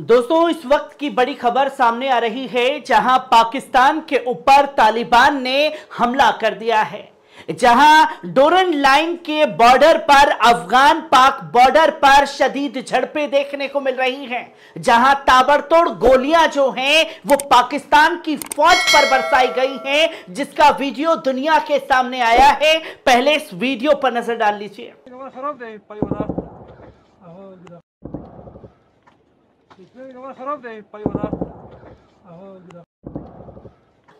दोस्तों इस वक्त की बड़ी खबर सामने आ रही है जहां पाकिस्तान के ऊपर तालिबान ने हमला कर दिया है जहां डोरन लाइन के बॉर्डर पर अफगान पाक बॉर्डर पर शदीद झड़पें देखने को मिल रही हैं जहां ताबड़तोड़ गोलियां जो हैं वो पाकिस्तान की फौज पर बरसाई गई हैं जिसका वीडियो दुनिया के सामने आया है पहले इस वीडियो पर नजर डाल लीजिए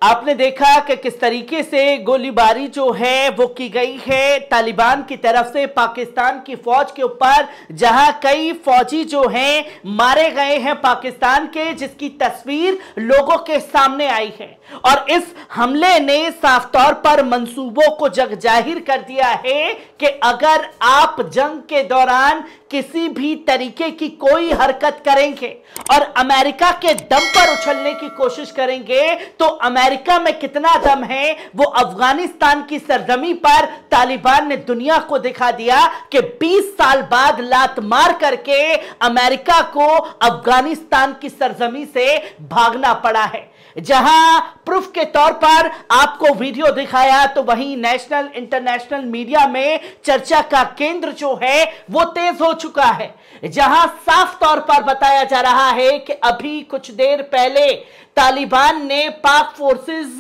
आपने देखा कि किस तरीके से गोलीबारी जो है वो की गई है तालिबान की तरफ से पाकिस्तान की फौज के ऊपर जहां कई फौजी जो हैं मारे गए हैं पाकिस्तान के जिसकी तस्वीर लोगों के सामने आई है और इस हमले ने साफ तौर पर मंसूबों को जग जाहिर कर दिया है कि अगर आप जंग के दौरान किसी भी तरीके की कोई हरकत करेंगे और अमेरिका के दम पर उछलने की कोशिश करेंगे तो अमेरिका में कितना दम है वो अफगानिस्तान की सरजमी पर तालिबान ने दुनिया को दिखा दिया कि 20 साल बाद लात मार करके अमेरिका को अफगानिस्तान की सरजमी से भागना पड़ा है जहां प्रूफ के तौर पर आपको वीडियो दिखाया तो वहीं नेशनल इंटरनेशनल मीडिया में चर्चा का केंद्र जो है वो तेज हो चुका है जहां साफ तौर पर बताया जा रहा है कि अभी कुछ देर पहले तालिबान ने पाक फोर्सेस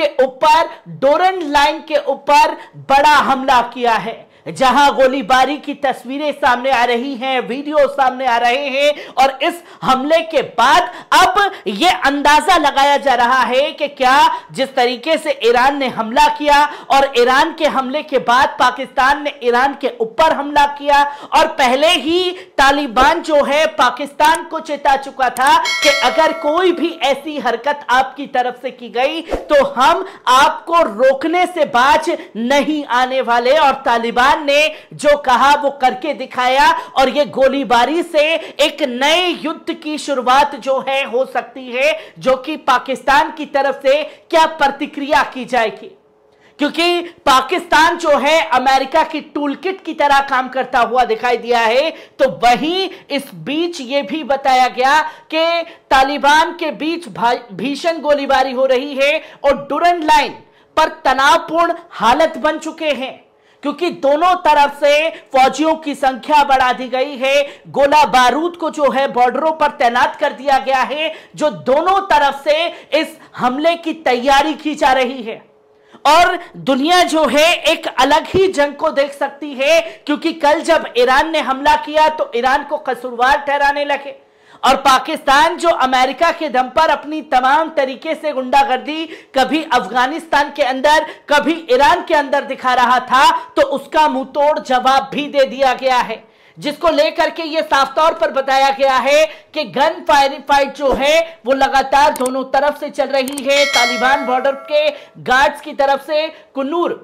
के ऊपर डोरन लाइन के ऊपर बड़ा हमला किया है जहां गोलीबारी की तस्वीरें सामने आ रही हैं वीडियो सामने आ रहे हैं और इस हमले के बाद अब यह अंदाजा लगाया जा रहा है कि क्या जिस तरीके से ईरान ने हमला किया और ईरान के हमले के बाद पाकिस्तान ने ईरान के ऊपर हमला किया और पहले ही तालिबान जो है पाकिस्तान को चेता चुका था कि अगर कोई भी ऐसी हरकत आपकी तरफ से की गई तो हम आपको रोकने से बाज नहीं आने वाले और तालिबान खान ने जो कहा वो करके दिखाया और ये गोलीबारी से एक नए युद्ध की शुरुआत जो है हो सकती है जो कि पाकिस्तान की तरफ से क्या प्रतिक्रिया की जाएगी क्योंकि पाकिस्तान जो है अमेरिका की टूलकिट की तरह काम करता हुआ दिखाई दिया है तो वहीं इस बीच यह भी बताया गया कि तालिबान के बीच भीषण गोलीबारी हो रही है और डुरन लाइन पर तनावपूर्ण हालत बन चुके हैं क्योंकि दोनों तरफ से फौजियों की संख्या बढ़ा दी गई है गोला बारूद को जो है बॉर्डरों पर तैनात कर दिया गया है जो दोनों तरफ से इस हमले की तैयारी की जा रही है और दुनिया जो है एक अलग ही जंग को देख सकती है क्योंकि कल जब ईरान ने हमला किया तो ईरान को कसूरवार ठहराने लगे और पाकिस्तान जो अमेरिका के दम पर अपनी तमाम तरीके से गुंडागर्दी कभी अफगानिस्तान के अंदर कभी ईरान के अंदर दिखा रहा था तो उसका मुंह जवाब भी दे दिया गया है जिसको लेकर के ये साफ तौर पर बताया गया है कि गन फायरिंग फाइट जो है वो लगातार दोनों तरफ से चल रही है तालिबान बॉर्डर के गार्ड्स की तरफ से कन्नूर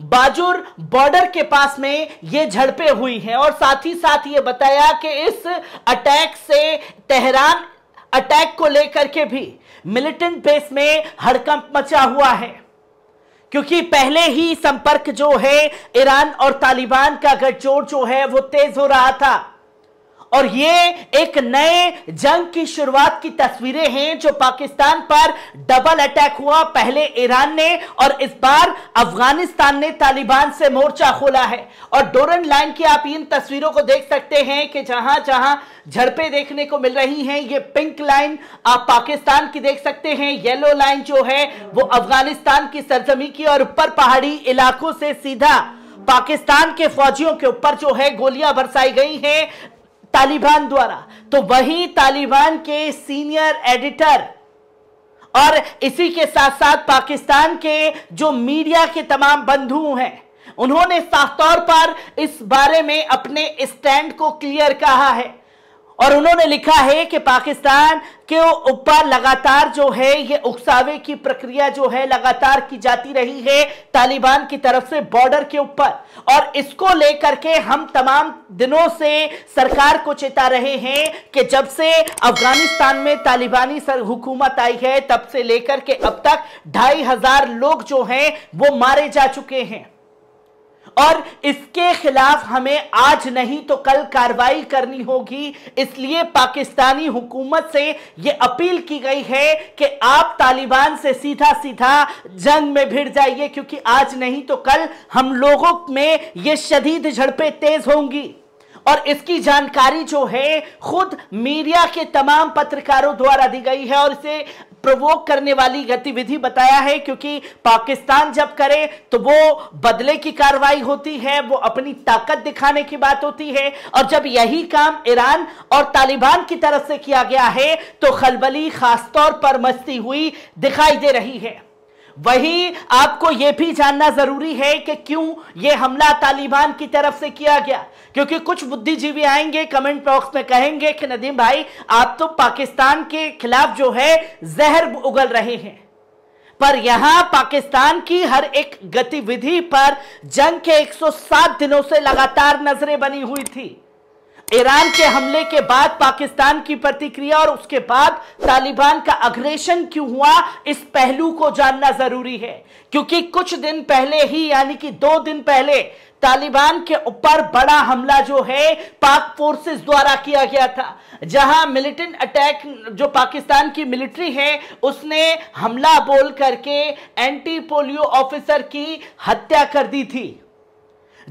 बाजुर बॉर्डर के पास में ये झड़पें हुई हैं और साथ ही साथ ये बताया कि इस अटैक से तेहरान अटैक को लेकर के भी मिलिटेंट बेस में हड़कंप मचा हुआ है क्योंकि पहले ही संपर्क जो है ईरान और तालिबान का गठजोड़ जो है वो तेज हो रहा था और ये एक नए जंग की शुरुआत की तस्वीरें हैं जो पाकिस्तान पर डबल अटैक हुआ पहले ईरान ने और इस बार अफगानिस्तान ने तालिबान से मोर्चा खोला है और डोरन लाइन की आप इन तस्वीरों को देख सकते हैं कि जहां जहां झड़पें देखने को मिल रही हैं ये पिंक लाइन आप पाकिस्तान की देख सकते हैं येलो लाइन जो है वो अफगानिस्तान की सरजमी की और ऊपर पहाड़ी इलाकों से सीधा पाकिस्तान के फौजियों के ऊपर जो है गोलियां बरसाई गई हैं तालिबान द्वारा तो वही तालिबान के सीनियर एडिटर और इसी के साथ साथ पाकिस्तान के जो मीडिया के तमाम बंधु हैं उन्होंने साफ तौर पर इस बारे में अपने स्टैंड को क्लियर कहा है और उन्होंने लिखा है कि पाकिस्तान के ऊपर लगातार जो है ये उकसावे की प्रक्रिया जो है लगातार की जाती रही है तालिबान की तरफ से बॉर्डर के ऊपर और इसको लेकर के हम तमाम दिनों से सरकार को चेता रहे हैं कि जब से अफगानिस्तान में तालिबानी सर हुकूमत आई है तब से लेकर के अब तक ढाई हजार लोग जो हैं वो मारे जा चुके हैं और इसके खिलाफ हमें आज नहीं तो कल कार्रवाई करनी होगी इसलिए पाकिस्तानी हुकूमत से यह अपील की गई है कि आप तालिबान से सीधा सीधा जंग में भिड़ जाइए क्योंकि आज नहीं तो कल हम लोगों में ये शदीद झड़पें तेज होंगी और इसकी जानकारी जो है खुद मीडिया के तमाम पत्रकारों द्वारा दी गई है और इसे प्रवोक करने वाली गतिविधि बताया है क्योंकि पाकिस्तान जब करे तो वो बदले की कार्रवाई होती है वो अपनी ताकत दिखाने की बात होती है और जब यही काम ईरान और तालिबान की तरफ से किया गया है तो खलबली खासतौर पर मस्ती हुई दिखाई दे रही है वहीं आपको यह भी जानना जरूरी है कि क्यों यह हमला तालिबान की तरफ से किया गया क्योंकि कुछ बुद्धिजीवी आएंगे कमेंट बॉक्स में कहेंगे कि नदीम भाई आप तो पाकिस्तान के खिलाफ जो है जहर उगल रहे हैं पर यहां पाकिस्तान की हर एक गतिविधि पर जंग के 107 दिनों से लगातार नजरें बनी हुई थी ईरान के हमले के बाद पाकिस्तान की प्रतिक्रिया और उसके बाद तालिबान का अग्रेशन क्यों हुआ इस पहलू को जानना जरूरी है क्योंकि कुछ दिन पहले ही यानी कि दो दिन पहले तालिबान के ऊपर बड़ा हमला जो है पाक फोर्सेस द्वारा किया गया था जहां मिलिटेंट अटैक जो पाकिस्तान की मिलिट्री है उसने हमला बोल करके एंटी पोलियो ऑफिसर की हत्या कर दी थी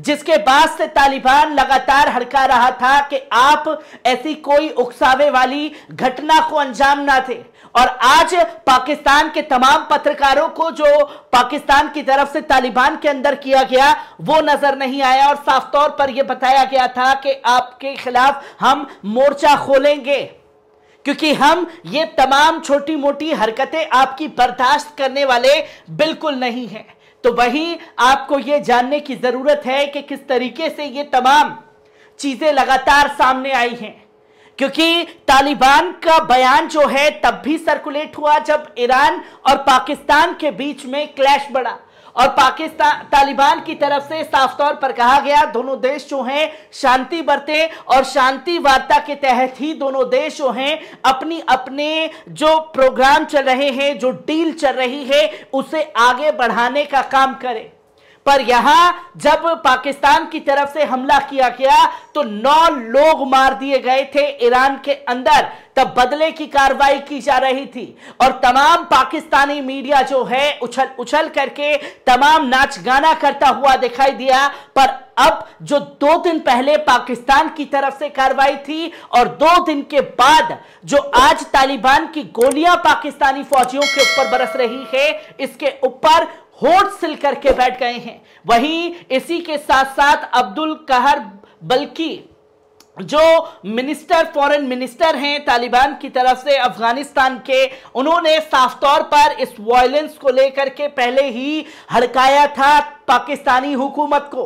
जिसके बाद से तालिबान लगातार हड़का रहा था कि आप ऐसी कोई उकसावे वाली घटना को अंजाम ना दे और आज पाकिस्तान के तमाम पत्रकारों को जो पाकिस्तान की तरफ से तालिबान के अंदर किया गया वो नजर नहीं आया और साफ तौर पर यह बताया गया था कि आपके खिलाफ हम मोर्चा खोलेंगे क्योंकि हम ये तमाम छोटी मोटी हरकतें आपकी बर्दाश्त करने वाले बिल्कुल नहीं हैं तो वहीं आपको यह जानने की जरूरत है कि किस तरीके से ये तमाम चीजें लगातार सामने आई हैं क्योंकि तालिबान का बयान जो है तब भी सर्कुलेट हुआ जब ईरान और पाकिस्तान के बीच में क्लैश बढ़ा और पाकिस्तान तालिबान की तरफ से साफ तौर पर कहा गया दोनों देश जो हैं शांति बरते और शांति वार्ता के तहत ही दोनों देश जो हैं अपनी अपने जो प्रोग्राम चल रहे हैं जो डील चल रही है उसे आगे बढ़ाने का काम करें पर यहां जब पाकिस्तान की तरफ से हमला किया गया तो नौ लोग मार दिए गए थे ईरान के अंदर तब बदले की कार्रवाई की जा रही थी और तमाम पाकिस्तानी मीडिया जो है उछल उछल करके तमाम नाच गाना करता हुआ दिखाई दिया पर अब जो दो दिन पहले पाकिस्तान की तरफ से कार्रवाई थी और दो दिन के बाद जो आज तालिबान की गोलियां पाकिस्तानी फौजियों के ऊपर बरस रही है इसके ऊपर होट सिल करके बैठ गए हैं वहीं इसी के साथ साथ अब्दुल कहर बल्कि जो मिनिस्टर फॉरेन मिनिस्टर हैं तालिबान की तरफ से अफगानिस्तान के उन्होंने साफ तौर पर इस वायलेंस को लेकर के पहले ही हड़काया था पाकिस्तानी हुकूमत को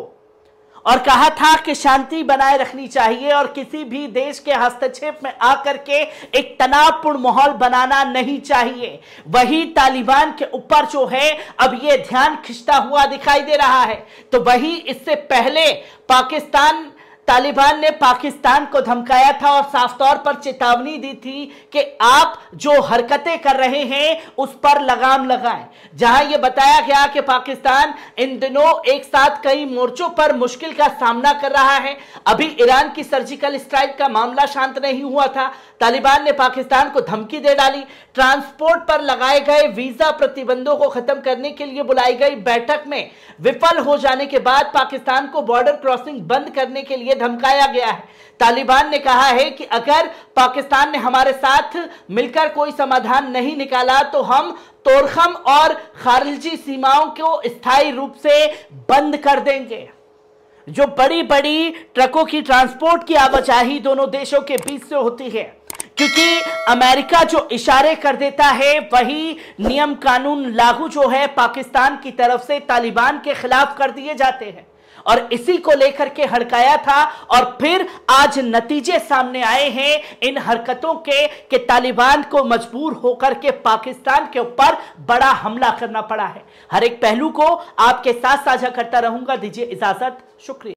और कहा था कि शांति बनाए रखनी चाहिए और किसी भी देश के हस्तक्षेप में आकर के एक तनावपूर्ण माहौल बनाना नहीं चाहिए वही तालिबान के ऊपर जो है अब ये ध्यान खिंचता हुआ दिखाई दे रहा है तो वही इससे पहले पाकिस्तान तालिबान ने पाकिस्तान को धमकाया था और साफ तौर पर चेतावनी दी थी कि आप जो हरकतें कर रहे हैं उस पर लगाम लगाएं जहां यह बताया गया कि पाकिस्तान इन दिनों एक साथ कई मोर्चों पर मुश्किल का सामना कर रहा है अभी ईरान की सर्जिकल स्ट्राइक का मामला शांत नहीं हुआ था तालिबान ने पाकिस्तान को धमकी दे डाली ट्रांसपोर्ट पर लगाए गए वीजा प्रतिबंधों को खत्म करने के लिए बुलाई गई बैठक में विफल हो जाने के बाद पाकिस्तान को बॉर्डर क्रॉसिंग बंद करने के लिए धमकाया गया है तालिबान ने कहा है कि अगर पाकिस्तान ने हमारे साथ मिलकर कोई समाधान नहीं निकाला तो हम तोरखम और खारिजी सीमाओं को स्थायी रूप से बंद कर देंगे जो बड़ी बड़ी ट्रकों की ट्रांसपोर्ट की आवाजाही दोनों देशों के बीच से होती है क्योंकि अमेरिका जो इशारे कर देता है वही नियम कानून लागू जो है पाकिस्तान की तरफ से तालिबान के खिलाफ कर दिए जाते हैं और इसी को लेकर के हड़काया था और फिर आज नतीजे सामने आए हैं इन हरकतों के कि तालिबान को मजबूर होकर के पाकिस्तान के ऊपर बड़ा हमला करना पड़ा है हर एक पहलू को आपके साथ साझा करता रहूंगा दीजिए इजाजत शुक्रिया